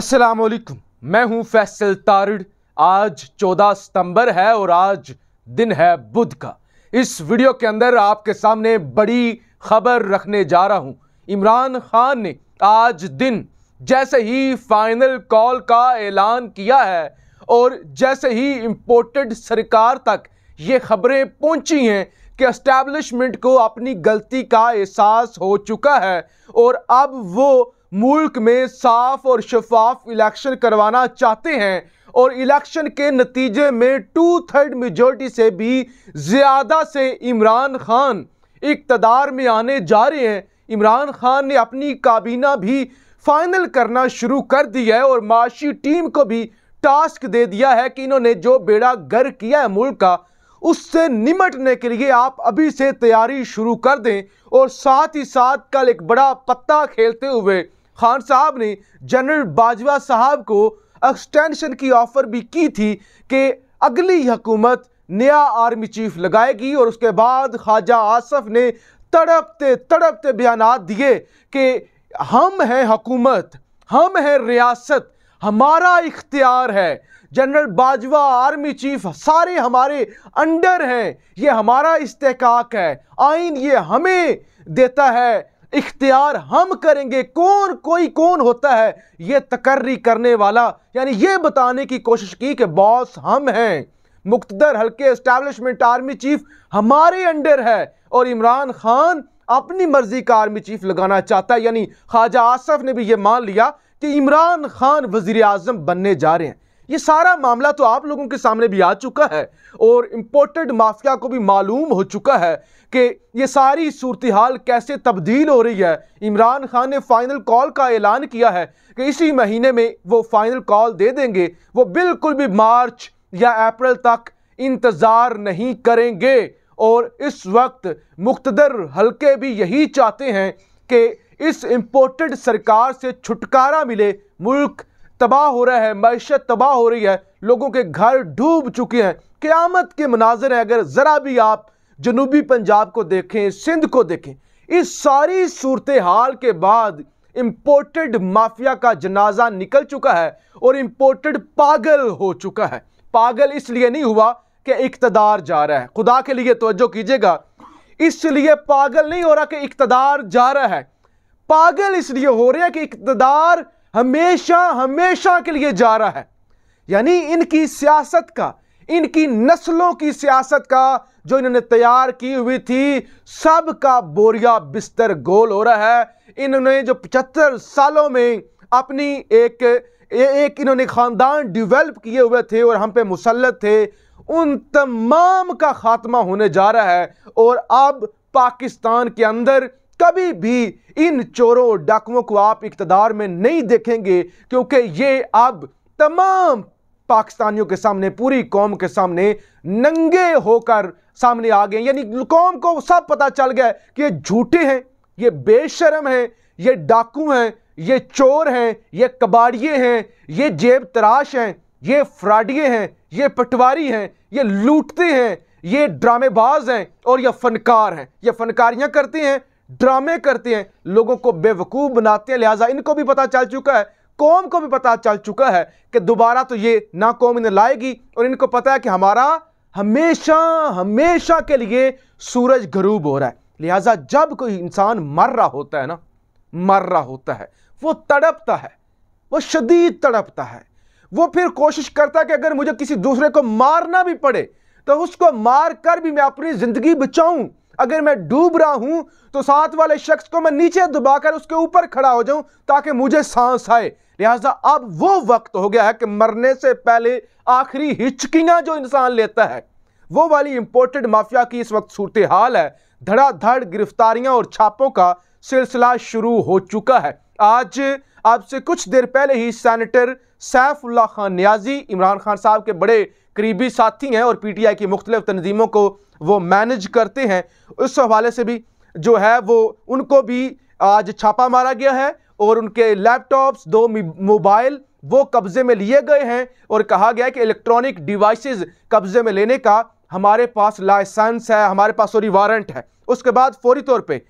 अस्सलाम वालेकुम मैं हूं फैसल तारड़ आज 14 सितंबर है और आज दिन है बुध का इस वीडियो के अंदर आपके सामने बड़ी खबर रखने जा रहा हूं इमरान खान ने आज दिन जैसे ही फाइनल कॉल का ऐलान किया है और जैसे ही इम्पोर्टेड सरकार तक ये खबरें पहुंची हैं कि इस्टेब्लिशमेंट को अपनी गलती का एहसास हो चुका है और अब वो मुल्क में साफ और शफाफ इलेक्शन करवाना चाहते हैं और इलेक्शन के नतीजे में टू थर्ड मेजोरिटी से भी ज़्यादा से इमरान खान इकतदार में आने जा रहे हैं इमरान खान ने अपनी काबीना भी फाइनल करना शुरू कर दी है और माशी टीम को भी टास्क दे दिया है कि इन्होंने जो बेड़ा गर किया है मुल्क का उससे निमटने के लिए आप अभी से तैयारी शुरू कर दें और साथ ही साथ कल एक बड़ा पत्ता खेलते हुए खान साहब ने जनरल बाजवा साहब को एक्सटेंशन की ऑफ़र भी की थी कि अगली हुकूमत नया आर्मी चीफ लगाएगी और उसके बाद ख्वाजा आसफ ने तड़पते तड़पते बयान दिए कि हम हैं हकूमत हम हैं रियासत हमारा इख्तियार है जनरल बाजवा आर्मी चीफ सारे हमारे अंडर हैं ये हमारा इस्तेकाक है आइन ये हमें देता है इख्तियार हम करेंगे कौन कोई कौन होता है ये तकर्री करने वाला यानी ये बताने की कोशिश की कि बॉस हम हैं मुख्तर हल्के इस्टेब्लिशमेंट आर्मी चीफ हमारे अंडर है और इमरान खान अपनी मर्जी का आर्मी चीफ लगाना चाहता है यानी ख्वाजा आसफ ने भी ये मान लिया कि इमरान खान वजीर अजम बनने जा रहे हैं ये सारा मामला तो आप लोगों के सामने भी आ चुका है और इम्पोर्टेड माफिया को भी मालूम हो चुका है कि ये सारी सूरत हाल कैसे तब्दील हो रही है इमरान खान ने फ़ाइनल कॉल का ऐलान किया है कि इसी महीने में वो फ़ाइनल कॉल दे देंगे वो बिल्कुल भी मार्च या अप्रैल तक इंतज़ार नहीं करेंगे और इस वक्त मुख्तर हल्के भी यही चाहते हैं कि इस इम्पोर्टेड सरकार से छुटकारा मिले मुल्क तबाह हो रहा है मीशत तबाह हो रही है लोगों के घर डूब चुके हैं क़्यामत के मनाजर हैं अगर ज़रा भी आप जनूबी पंजाब को देखें सिंध को देखें इस सारी सूरत हाल के बाद इम्पोर्टेड माफिया का जनाजा निकल चुका है और इम्पोर्टेड पागल हो चुका है पागल इसलिए नहीं हुआ कि इकतदार जा रहा है खुदा के लिए तोज्जो कीजिएगा इसलिए पागल नहीं हो रहा कि इकतदार जा रहा है पागल इसलिए हो रहा है कि इकतदार हमेशा हमेशा के लिए जा रहा है यानी इनकी सियासत का इनकी नस्लों की सियासत का जो इन्होंने तैयार की हुई थी सब का बोरिया बिस्तर गोल हो रहा है इन्होंने जो पचहत्तर सालों में अपनी एक एक इन्होंने ख़ानदान डिवेल्प किए हुए थे और हम पे मुसलत थे उन तमाम का ख़ात्मा होने जा रहा है और अब पाकिस्तान के अंदर कभी भी इन चोरों डाकुओं को आप इकतदार में नहीं देखेंगे क्योंकि ये अब तमाम पाकिस्तानियों के सामने पूरी कौम के सामने नंगे होकर सामने आ गए यानी कौम को सब पता चल गया कि ये झूठे हैं ये बेशरम हैं ये डाकू हैं ये चोर हैं ये कबाड़िए हैं ये जेब तराश हैं ये फ्राडिए हैं ये पटवारी हैं ये लूटते हैं ये ड्रामेबाज हैं और ये फनकार हैं ये फनकारियाँ करते हैं ड्रामे करते हैं लोगों को बेवकूफ़ बनाते हैं लिहाजा इनको भी पता चल चुका है कौम को भी पता चल चुका है कि दोबारा तो ये ना कौम इन्हें लाएगी और इनको पता है कि हमारा हमेशा हमेशा के लिए सूरज गरूब हो रहा है लिहाजा जब कोई इंसान मर रहा होता है ना मर रहा होता है वो तड़पता है वो शदीद तड़पता है वो फिर कोशिश करता है कि अगर मुझे किसी दूसरे को मारना भी पड़े तो उसको मार कर भी मैं अपनी ज़िंदगी बचाऊं अगर मैं डूब रहा हूं तो साथ वाले शख्स को मैं नीचे दबाकर उसके ऊपर खड़ा हो जाऊं ताकि मुझे सांस आए लिहाजा अब वो वक्त हो गया है कि मरने से पहले आखिरी हिचकियां जो इंसान लेता है वो वाली इंपोर्टेड माफिया की इस वक्त सूरत हाल है धड़ाधड़ गिरफ्तारियां और छापों का सिलसिला शुरू हो चुका है आज आपसे कुछ देर पहले ही सैनेटर सैफुल्ला खान न्याजी इमरान खान साहब के बड़े करीबी साथी हैं और पीटीआई की मुख्तलिफ तनजीमों को वो मैनेज करते हैं उस हवाले से भी जो है वो उनको भी आज छापा मारा गया है और उनके लैपटॉप्स दो मोबाइल वो कब्ज़े में लिए गए हैं और कहा गया है कि इलेक्ट्रॉनिक डिवाइसेस कब्ज़े में लेने का हमारे पास लाइसेंस है हमारे पास सॉरी वारंट है उसके बाद फौरी तौर पे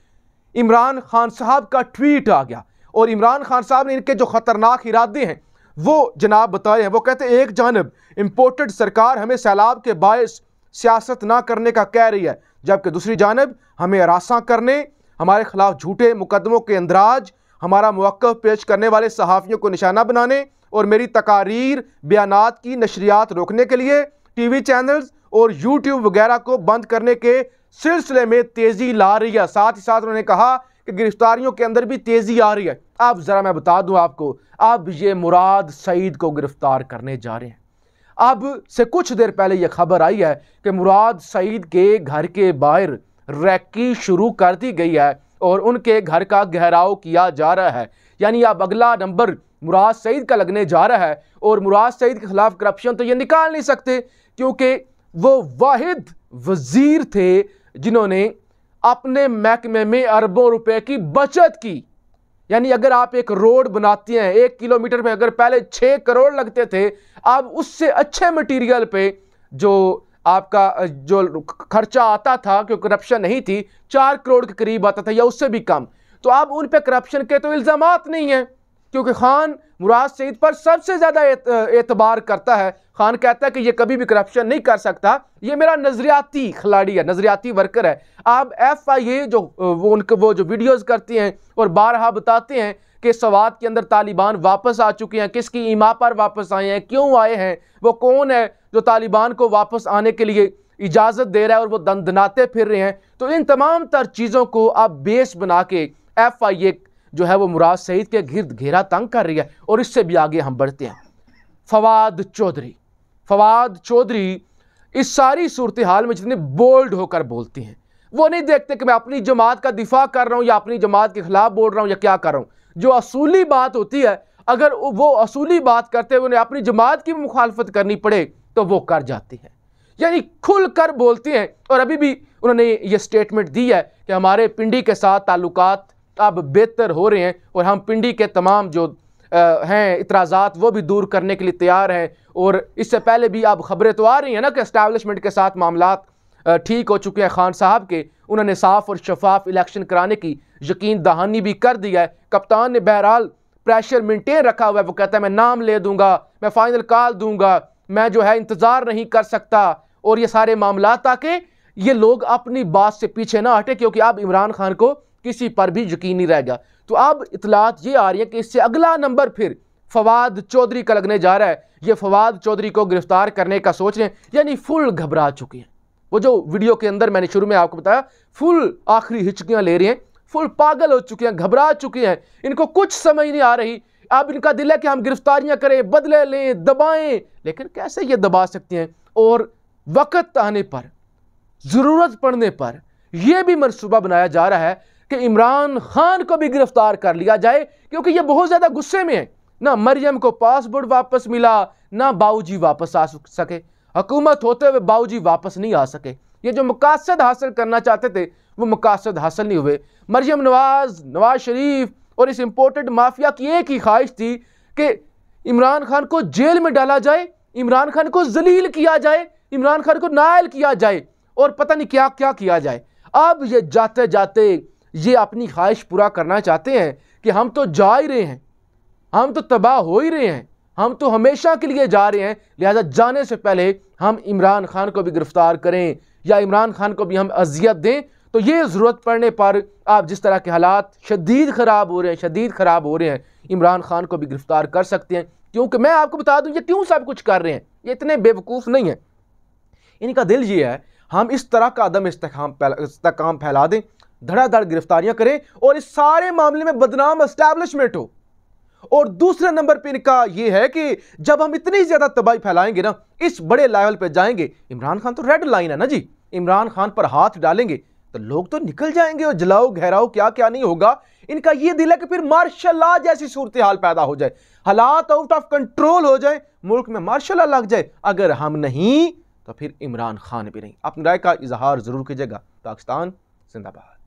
इमरान खान साहब का ट्वीट आ गया और इमरान खान साहब ने इनके जो ख़तरनाक इरादे हैं वो जनाब बताए हैं वो कहते हैं एक जानब इम्पोर्टेड सरकार हमें सैलाब के बायस सियासत ना करने का कह रही है जबकि दूसरी जानब हमें हरासा करने हमारे खिलाफ झूठे मुकदमों के अंदराज हमारा मौक़ पेश करने वाले सहाफ़ियों को निशाना बनाने और मेरी तकारीर बयान की नशरियात रोकने के लिए टी वी चैनल्स और यूट्यूब वगैरह को बंद करने के सिलसिले में तेज़ी ला रही है साथ ही साथ उन्होंने कहा कि गिरफ्तारियों के अंदर भी तेज़ी आ रही है अब ज़रा मैं बता दूं आपको अब ये मुराद सईद को गिरफ़्तार करने जा रहे हैं अब से कुछ देर पहले यह खबर आई है कि मुराद सईद के घर के बाहर रैकी शुरू कर दी गई है और उनके घर का गहराव किया जा रहा है यानी अब अगला नंबर मुराद सईद का लगने जा रहा है और मुराद सईद के खिलाफ करप्शन तो ये निकाल नहीं सकते क्योंकि वो वाहिद वजीर थे जिन्होंने अपने महकमे में अरबों रुपए की बचत की यानी अगर आप एक रोड बनाती हैं एक किलोमीटर पे अगर पहले छः करोड़ लगते थे अब उससे अच्छे मटेरियल पे जो आपका जो खर्चा आता था क्योंकि करप्शन नहीं थी चार करोड़ के करीब आता था या उससे भी कम तो अब उन पर करप्शन के तो इल्ज़ाम नहीं हैं क्योंकि खान मुराद सईद पर सबसे ज़्यादा एतबार करता है खान कहता है कि ये कभी भी करप्शन नहीं कर सकता ये मेरा नज़रियाती खिलाड़ी है नज़रियाती वर्कर है आप एफ आई ए जो वो उनके वो जो वीडियोज़ करती हैं और बारहा बताते हैं कि सवाद के अंदर तालिबान वापस आ चुके हैं किसकी ईमा पर वापस आए हैं क्यों आए हैं वो कौन है जो तालिबान को वापस आने के लिए इजाज़त दे रहा है और वो दंदनाते फिर रहे हैं तो इन तमाम तर चीज़ों को आप बेस बना के एफ आई ए जो है वो मुराद सईद के गिरद घेरा तंग कर रही है और इससे भी आगे हम बढ़ते हैं फवाद चौधरी फवाद चौधरी इस सारी सूरत हाल में जितने बोल्ड होकर बोलती हैं वो नहीं देखते कि मैं अपनी जमात का दिफा कर रहा हूँ या अपनी जमात के ख़िलाफ़ बोल रहा हूँ या क्या कर रहा हूँ जो असूली बात होती है अगर वो असूली बात करते हुए उन्हें अपनी जमात की मुखालफत करनी पड़े तो वो कर जाती है यानी खुल कर बोलती हैं और अभी भी उन्होंने ये स्टेटमेंट दी है कि हमारे पिंडी के साथ ताल्लुकात अब बेहतर हो रहे हैं और हम पिंडी के तमाम जो हैं इतराज़ात वो भी दूर करने के लिए तैयार हैं और इससे पहले भी अब खबरें तो आ रही हैं ना कि इस्टेबलिशमेंट के साथ मामला ठीक हो चुके हैं खान साहब के उन्होंने साफ और शफाफ इलेक्शन कराने की यकीन दहानी भी कर दी है कप्तान ने बहरहाल प्रेशर मेंटेन रखा हुआ है वो कहता है मैं नाम ले दूंगा मैं फाइनल कॉल दूंगा मैं जो है इंतज़ार नहीं कर सकता और ये सारे मामला ताकि ये लोग अपनी बात से पीछे ना हटे क्योंकि अब इमरान खान को किसी पर भी यकीन नहीं रहेगा तो अब इतलात ये आ रही है कि इससे अगला नंबर फिर फवाद चौधरी का लगने जा रहा है ये फवाद चौधरी को गिरफ्तार करने का सोच रहे हैं यानी फुल घबरा चुके हैं वो जो वीडियो के अंदर मैंने शुरू में आपको बताया फुल आखिरी हिचकियाँ ले रही हैं फुल पागल हो चुके हैं घबरा चुके हैं इनको कुछ समझ नहीं आ रही अब इनका दिल है कि हम गिरफ्तारियां करें बदले लें दबाएं लेकिन कैसे ये दबा सकते हैं और वक़्त आने पर ज़रूरत पड़ने पर यह भी मनसूबा बनाया जा रहा है कि इमरान खान को भी गिरफ्तार कर लिया जाए क्योंकि ये बहुत ज़्यादा गुस्से में है ना मरियम को पासपोर्ट वापस मिला ना बाऊजी वापस आ सके हकूमत होते हुए बाऊजी वापस नहीं आ सके ये जो मकासद हासिल करना चाहते थे वो मकासद हासिल नहीं हुए मरियम नवाज नवाज शरीफ और इस इम्पोर्टेड माफिया की एक ही ख्वाहिश थी कि इमरान खान को जेल में डाला जाए इमरान खान को जलील किया जाए इमरान खान को नायल किया जाए और पता नहीं क्या क्या किया जाए अब ये जाते जाते ये अपनी ख्वाहिश पूरा करना चाहते हैं कि हम तो जा ही रहे हैं हम तो तबाह हो ही रहे हैं हम तो हमेशा के लिए जा रहे हैं लिहाजा जाने से पहले हम इमरान खान को भी गिरफ़्तार करें या इमरान खान को भी हम अजियत दें तो ये ज़रूरत पड़ने पर आप जिस तरह के हालात शदीद ख़राब हो रहे हैं शदीद ख़राब हो रहे हैं इमरान खान को भी गिरफ़्तार कर सकते हैं क्योंकि मैं आपको बता दूँ ये क्यों सब कुछ कर रहे हैं ये इतने बेवकूफ़ नहीं हैं इनका दिल ये है हम इस तरह का अदम इस्तकाम फैला दें धड़ाधड़ गिरफ्तारियां करें और इस सारे मामले में बदनाम एस्टैब्लिशमेंट हो और दूसरे नंबर पर इनका यह है कि जब हम इतनी ज्यादा तबाही फैलाएंगे ना इस बड़े लेवल पर जाएंगे इमरान खान तो रेड लाइन है ना जी इमरान खान पर हाथ डालेंगे तो लोग तो निकल जाएंगे और जलाओ गहराओ क्या क्या नहीं होगा इनका यह दिल है कि फिर मार्शल जैसी सूरत हाल पैदा हो जाए हालात आउट ऑफ कंट्रोल हो जाए मुल्क में मार्शल लग जाए अगर हम नहीं तो फिर इमरान खान भी नहीं अपनी राय का इजहार जरूर कीजिएगा पाकिस्तान जिंदाबाद